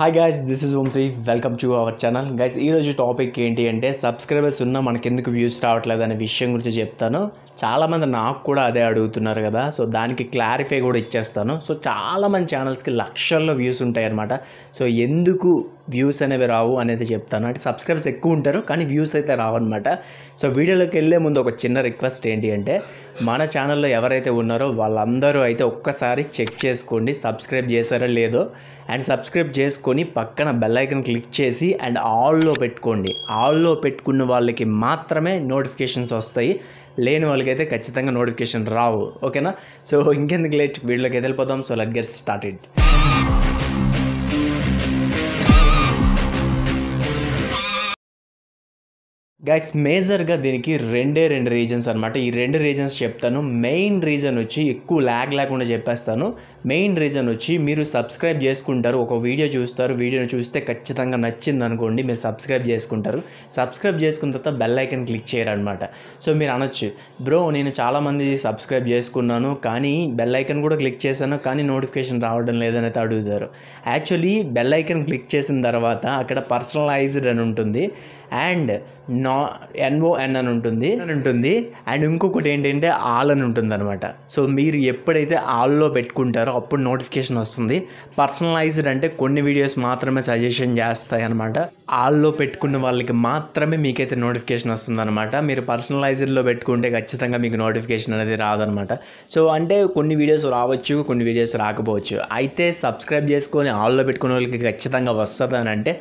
Hi guys this is Vamshi welcome to our channel guys ఈరోజు topic ఏంటి అంటే subscribers ఉన్న మనకి ఎందుకు వ్యూస్ రావట్లేదు అనే విషయం గురించి చెప్తాను చాలామంది నాకు కూడా అదే అడుగుతున్నారు కదా సో దానికి క్లారిఫై కూడా ఇచ్చేస్తాను సో చాలా మంది ఛానల్స్కి లక్షల్లో వ్యూస్ ఉంటాయి అనమాట సో ఎందుకు వ్యూస్ అనేవి రావు అనేది చెప్తాను అంటే సబ్స్క్రైబర్స్ ఎక్కువ ఉంటారు కానీ వ్యూస్ అయితే రావన్నమాట సో వీడియోలోకి వెళ్ళే ముందు ఒక చిన్న రిక్వెస్ట్ ఏంటి అంటే మన ఛానల్లో ఎవరైతే ఉన్నారో వాళ్ళందరూ అయితే ఒక్కసారి చెక్ చేసుకోండి సబ్స్క్రైబ్ చేశారో లేదో అండ్ సబ్స్క్రైబ్ చేసుకొని పక్కన బెల్లైకన్ క్లిక్ చేసి అండ్ ఆల్లో పెట్టుకోండి ఆల్లో పెట్టుకున్న వాళ్ళకి మాత్రమే నోటిఫికేషన్స్ వస్తాయి లేని వాళ్ళకైతే ఖచ్చితంగా నోటిఫికేషన్ రావు ఓకేనా సో ఇంకెందుకు లేట్ వీడియోకి వెళ్ళిపోదాం so let get started guys మేజర్గా దీనికి రెండే రెండు రీజన్స్ అనమాట ఈ రెండు రీజన్స్ చెప్తాను మెయిన్ రీజన్ వచ్చి ఎక్కువ ల్యాగ్ లేకుండా చెప్పేస్తాను మెయిన్ రీజన్ వచ్చి మీరు సబ్స్క్రైబ్ చేసుకుంటారు ఒక వీడియో చూస్తారు వీడియోని చూస్తే ఖచ్చితంగా నచ్చింది అనుకోండి మీరు సబ్స్క్రైబ్ చేసుకుంటారు సబ్స్క్రైబ్ చేసుకున్న తర్వాత బెల్ ఐకన్ క్లిక్ చేయరనమాట సో మీరు అనొచ్చు బ్రో నేను చాలామంది సబ్స్క్రైబ్ చేసుకున్నాను కానీ బెల్ ఐకన్ కూడా క్లిక్ చేశాను కానీ నోటిఫికేషన్ రావడం లేదని అడుగుతారు యాక్చువల్లీ బెల్ ఐకన్ క్లిక్ చేసిన తర్వాత అక్కడ పర్సనలైజ్డ్ అని ఉంటుంది అండ్ నా ఎన్ఓఎన్ అని ఉంటుంది అని ఉంటుంది అండ్ ఇంకొకటి ఏంటంటే ఆల్ అని ఉంటుంది అనమాట సో మీరు ఎప్పుడైతే ఆల్లో పెట్టుకుంటారో అప్పుడు నోటిఫికేషన్ వస్తుంది పర్సనలైజ్డ్ అంటే కొన్ని వీడియోస్ మాత్రమే సజెషన్ చేస్తాయి అనమాట ఆల్లో పెట్టుకున్న వాళ్ళకి మాత్రమే మీకైతే నోటిఫికేషన్ వస్తుంది అనమాట మీరు పర్సనలైజ్డ్లో పెట్టుకుంటే ఖచ్చితంగా మీకు నోటిఫికేషన్ అనేది రాదనమాట సో అంటే కొన్ని వీడియోస్ రావచ్చు కొన్ని వీడియోస్ రాకపోవచ్చు అయితే సబ్స్క్రైబ్ చేసుకొని ఆల్లో పెట్టుకున్న వాళ్ళకి ఖచ్చితంగా వస్తుంది అని అంటే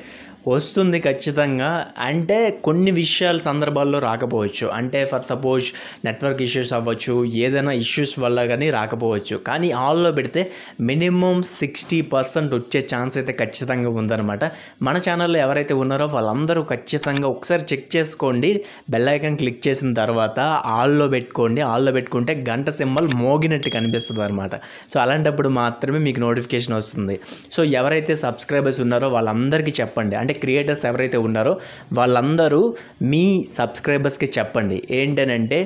వస్తుంది ఖచ్చితంగా అంటే కొన్ని విషయాలు సందర్భాల్లో రాకపోవచ్చు అంటే ఫర్ సపోజ్ నెట్వర్క్ ఇష్యూస్ అవ్వచ్చు ఏదైనా ఇష్యూస్ వల్ల కానీ రాకపోవచ్చు కానీ ఆల్లో పెడితే మినిమం సిక్స్టీ పర్సెంట్ వచ్చే ఛాన్స్ అయితే ఖచ్చితంగా ఉందన్నమాట మన ఛానల్లో ఎవరైతే ఉన్నారో వాళ్ళందరూ ఖచ్చితంగా ఒకసారి చెక్ చేసుకోండి బెల్ క్లిక్ చేసిన తర్వాత ఆల్లో పెట్టుకోండి ఆల్లో పెట్టుకుంటే గంట సింబల్ మోగినట్టు కనిపిస్తుంది అనమాట సో అలాంటప్పుడు మాత్రమే మీకు నోటిఫికేషన్ వస్తుంది సో ఎవరైతే సబ్స్క్రైబర్స్ ఉన్నారో వాళ్ళందరికీ చెప్పండి అంటే అంటే క్రియేటర్స్ ఎవరైతే ఉన్నారో వాళ్ళందరూ మీ సబ్స్క్రైబర్స్కి చెప్పండి ఏంటనంటే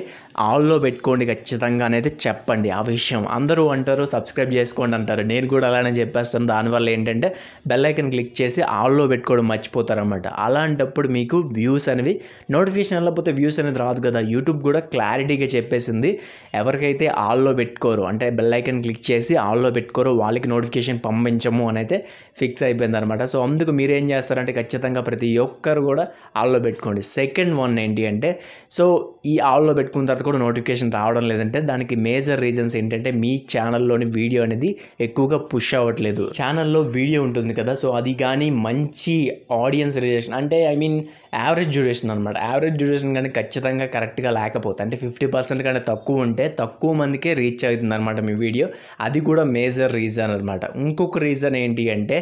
ఆల్లో పెట్టుకోండి ఖచ్చితంగా అనేది చెప్పండి ఆ విషయం అందరూ అంటారు సబ్స్క్రైబ్ చేసుకోండి అంటారు నేను కూడా అలానే చెప్పేస్తాను దానివల్ల ఏంటంటే బెల్ ఐకన్ క్లిక్ చేసి ఆల్లో పెట్టుకోవడం మర్చిపోతారనమాట అలాంటప్పుడు మీకు వ్యూస్ అనేవి నోటిఫికేషన్ వెళ్ళకపోతే వ్యూస్ అనేది రాదు కదా యూట్యూబ్ కూడా క్లారిటీగా చెప్పేసింది ఎవరికైతే ఆల్లో పెట్టుకోరు అంటే బెల్ ఐకన్ క్లిక్ చేసి ఆల్లో పెట్టుకోరు వాళ్ళకి నోటిఫికేషన్ పంపించము అని అయితే ఫిక్స్ అయిపోయింది అనమాట సో అందుకు మీరేం చేస్తారంటే ఖచ్చితంగా ప్రతి ఒక్కరు కూడా ఆల్లో పెట్టుకోండి సెకండ్ వన్ ఏంటి అంటే సో ఈ ఆల్లో పెట్టుకున్న తర్వాత కూడా నోటిఫికేషన్ రావడం లేదంటే దానికి మేజర్ రీజన్స్ ఏంటంటే మీ ఛానల్లోని వీడియో అనేది ఎక్కువగా పుష్ అవ్వట్లేదు ఛానల్లో వీడియో ఉంటుంది కదా సో అది కానీ మంచి ఆడియన్స్ రిలేషన్ అంటే ఐ మీన్ యావరేజ్ డ్యూరేషన్ అనమాట యావరేజ్ డ్యూరేషన్ కానీ ఖచ్చితంగా కరెక్ట్గా లేకపోతే అంటే ఫిఫ్టీ పర్సెంట్ కానీ తక్కువ ఉంటే తక్కువ మందికే రీచ్ అవుతుంది అనమాట మీ వీడియో అది కూడా మేజర్ రీజన్ అనమాట ఇంకొక రీజన్ ఏంటి అంటే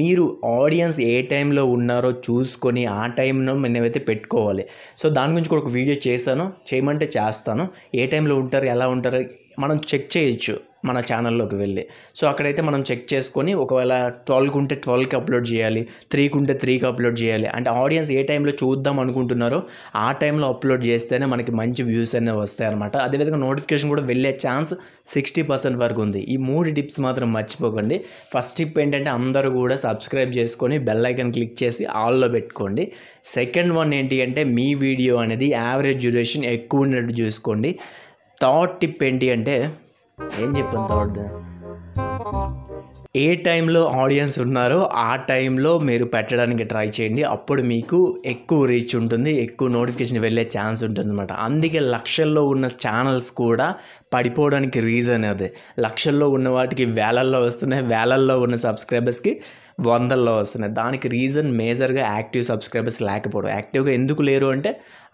మీరు ఆడియన్స్ ఏ టైంలో ఉన్నారో చూసుకొని ఆ టైంలో ఏమైతే పెట్టుకోవాలి సో దాని గురించి కూడా ఒక వీడియో చేశాను చేయమంటే చేస్తాను ఏ టైంలో ఉంటారు ఎలా ఉంటారు మనం చెక్ చేయొచ్చు మన ఛానల్లోకి వెళ్ళి సో అక్కడైతే మనం చెక్ చేసుకొని ఒకవేళ ట్వెల్వ్కి ఉంటే ట్వెల్వ్కి అప్లోడ్ చేయాలి త్రీకి ఉంటే త్రీకి అప్లోడ్ చేయాలి అంటే ఆడియన్స్ ఏ టైంలో చూద్దాం అనుకుంటున్నారో ఆ టైంలో అప్లోడ్ చేస్తేనే మనకి మంచి వ్యూస్ అనేవి అనమాట అదేవిధంగా నోటిఫికేషన్ కూడా వెళ్ళే ఛాన్స్ సిక్స్టీ పర్సెంట్ వరకు ఉంది ఈ మూడు టిప్స్ మాత్రం మర్చిపోకండి ఫస్ట్ టిప్ ఏంటంటే అందరూ కూడా సబ్స్క్రైబ్ చేసుకొని బెల్ ఐకన్ క్లిక్ చేసి ఆల్లో పెట్టుకోండి సెకండ్ వన్ ఏంటి అంటే మీ వీడియో అనేది యావరేజ్ డ్యూరేషన్ ఎక్కువ ఉన్నట్టు చూసుకోండి థాట్ టిప్ ఏంటి అంటే ఏం చెప్పాను థాట్ ఏ టైంలో ఆడియన్స్ ఉన్నారో ఆ టైంలో మీరు పెట్టడానికి ట్రై చేయండి అప్పుడు మీకు ఎక్కువ రీచ్ ఉంటుంది ఎక్కువ నోటిఫికేషన్ వెళ్ళే ఛాన్స్ ఉంటుంది అనమాట అందుకే లక్షల్లో ఉన్న ఛానల్స్ కూడా పడిపోవడానికి రీజన్ అదే లక్షల్లో ఉన్న వాటికి వేలల్లో వస్తున్నాయి వేలల్లో ఉన్న సబ్స్క్రైబర్స్కి వందల్లో వస్తున్నాయి దానికి రీజన్ మేజర్గా యాక్టివ్ సబ్స్క్రైబర్స్ లేకపోవడం యాక్టివ్గా ఎందుకు లేరు అంటే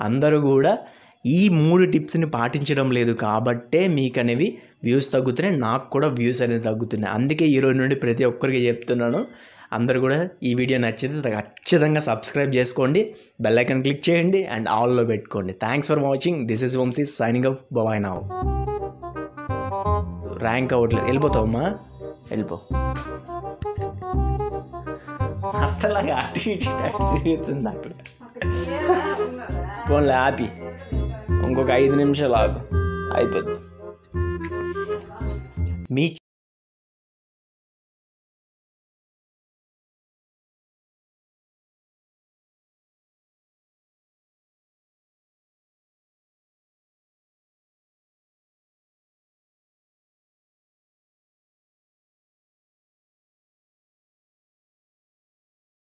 అందరూ కూడా ఈ మూడు టిప్స్ని పాటించడం లేదు కాబట్టే మీకు అనేవి వ్యూస్ తగ్గుతున్నాయి నాకు కూడా వ్యూస్ అనేది తగ్గుతున్నాయి అందుకే ఈరోజు నుండి ప్రతి ఒక్కరికి చెప్తున్నాను అందరు కూడా ఈ వీడియో నచ్చితే ఖచ్చితంగా సబ్స్క్రైబ్ చేసుకోండి బెల్లైకన్ క్లిక్ చేయండి అండ్ ఆల్లో పెట్టుకోండి thanks for watching this is Vamshi signing off bye నావ్ ర్యాంక్ అవ్వట్లేదు వెళ్ళిపోతావమ్మా వెళ్ళిపో అట్లాగే అటు ఇటు తిరుగుతుంది అక్కడ ఫోన్లో ఆపి um de nem gelado. Ai, meu Deus.